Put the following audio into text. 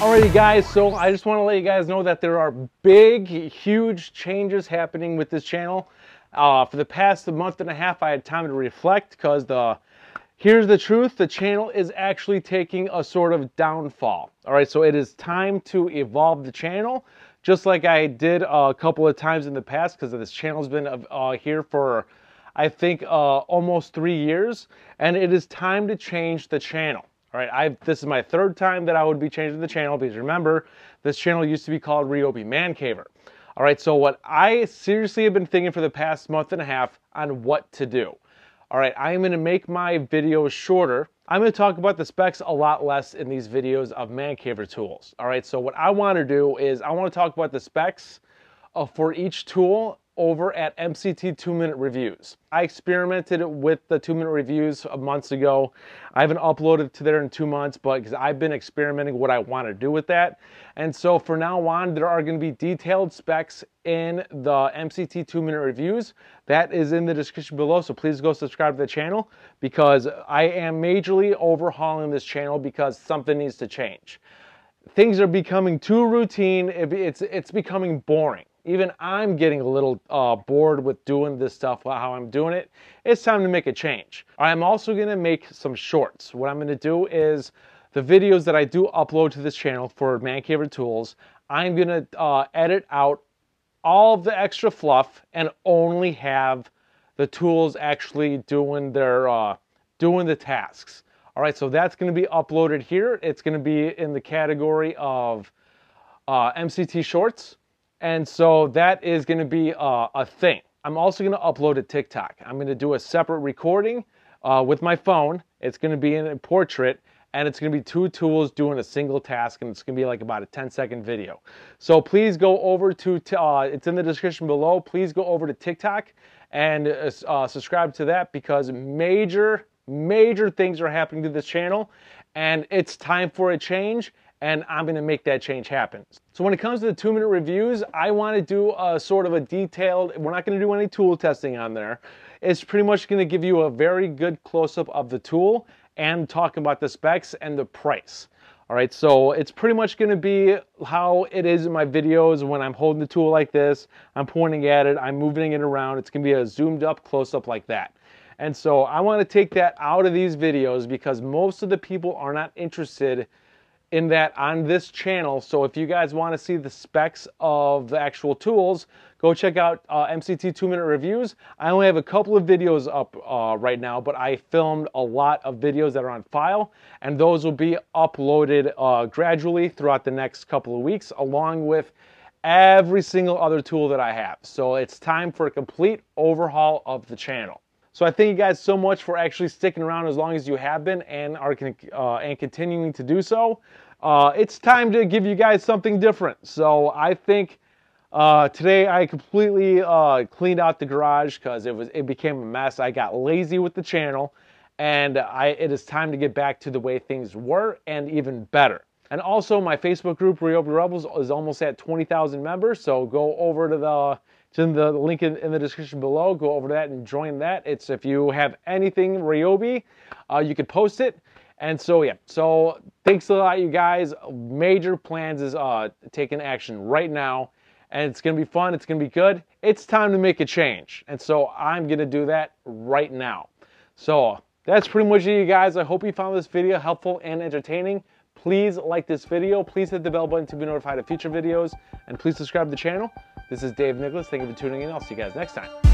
Alrighty guys, so I just want to let you guys know that there are big, huge changes happening with this channel. Uh, for the past month and a half, I had time to reflect because the here's the truth, the channel is actually taking a sort of downfall. Alright, so it is time to evolve the channel, just like I did a couple of times in the past because this channel's been uh, uh, here for, I think, uh, almost three years, and it is time to change the channel. All right, I've, this is my third time that I would be changing the channel because remember, this channel used to be called Ryobi Mancaver. All right, so what I seriously have been thinking for the past month and a half on what to do. All right, I'm gonna make my videos shorter. I'm gonna talk about the specs a lot less in these videos of Mancaver tools. All right, so what I wanna do is I wanna talk about the specs uh, for each tool over at MCT Two Minute Reviews. I experimented with the Two Minute Reviews months ago. I haven't uploaded to there in two months, but because I've been experimenting what I want to do with that. And so for now on, there are going to be detailed specs in the MCT Two Minute Reviews. That is in the description below, so please go subscribe to the channel because I am majorly overhauling this channel because something needs to change things are becoming too routine. It's, it's becoming boring. Even I'm getting a little uh, bored with doing this stuff, how I'm doing it. It's time to make a change. I'm also gonna make some shorts. What I'm gonna do is the videos that I do upload to this channel for Mancaver Tools, I'm gonna uh, edit out all of the extra fluff and only have the tools actually doing their, uh, doing the tasks. All right, so that's gonna be uploaded here. It's gonna be in the category of uh, MCT shorts. And so that is going to be a, uh, a thing. I'm also going to upload a TikTok. I'm going to do a separate recording uh, with my phone. It's going to be in a portrait and it's going to be two tools doing a single task and it's going to be like about a 10 second video. So please go over to, uh, it's in the description below. Please go over to TikTok and uh, uh, subscribe to that because major, major things are happening to this channel and it's time for a change and I'm gonna make that change happen. So when it comes to the two minute reviews, I wanna do a sort of a detailed, we're not gonna do any tool testing on there. It's pretty much gonna give you a very good close up of the tool and talking about the specs and the price. All right, so it's pretty much gonna be how it is in my videos when I'm holding the tool like this, I'm pointing at it, I'm moving it around, it's gonna be a zoomed up close up like that. And so I wanna take that out of these videos because most of the people are not interested in that on this channel. So if you guys want to see the specs of the actual tools, go check out uh, MCT Two Minute Reviews. I only have a couple of videos up uh, right now, but I filmed a lot of videos that are on file, and those will be uploaded uh, gradually throughout the next couple of weeks, along with every single other tool that I have. So it's time for a complete overhaul of the channel. So I thank you guys so much for actually sticking around as long as you have been and are uh, and continuing to do so. Uh, it's time to give you guys something different. So I think uh, today I completely uh, cleaned out the garage because it was it became a mess. I got lazy with the channel, and I, it is time to get back to the way things were and even better. And also my Facebook group Ryobi Rebels is almost at 20,000 members, so go over to the it's in the link in, in the description below. Go over that and join that. It's if you have anything Ryobi, uh, you can post it. And so, yeah, so thanks a lot, you guys. Major plans is uh, taking action right now. And it's going to be fun. It's going to be good. It's time to make a change. And so I'm going to do that right now. So that's pretty much it, you guys. I hope you found this video helpful and entertaining. Please like this video. Please hit the bell button to be notified of future videos. And please subscribe to the channel. This is Dave Nicholas. Thank you for tuning in. I'll see you guys next time.